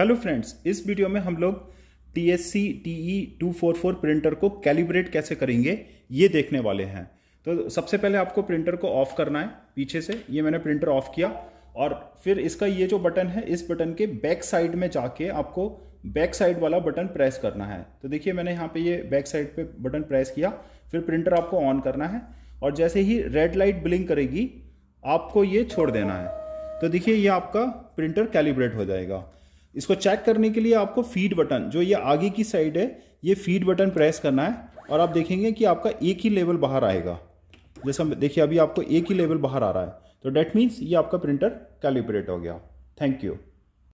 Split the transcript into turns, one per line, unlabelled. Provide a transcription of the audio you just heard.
hello friends इस video में हम लोग T S C T E two four four printer को कैलिब्रेट कैसे करेंगे ये देखने वाले हैं तो सबसे पहले आपको प्रिंटर को ऑफ करना है पीछे से ये मैंने प्रिंटर ऑफ किया और फिर इसका ये जो बटन है इस बटन के बैक साइड में जाके आपको बैक साइड वाला बटन प्रेस करना है तो देखिए मैंने यहाँ पे ये बैक साइड पे बटन प्रेस किया फिर प्रिंटर आपको ऑन करना है और जैसे ही रेड लाइट ब्लिंक करेगी आपको ये छोड़ देना है तो देखिए ये आपका प्रिंटर कैलिब्रेट हो जाएगा इसको चेक करने के लिए आपको फीड बटन जो ये आगे की साइड है ये फीड बटन प्रेस करना है और आप देखेंगे कि आपका एक ही लेवल बाहर आएगा जैसा देखिए अभी आपको एक ही लेवल बाहर आ रहा है तो डैट मीन्स ये आपका प्रिंटर कैलिब्रेट हो गया थैंक यू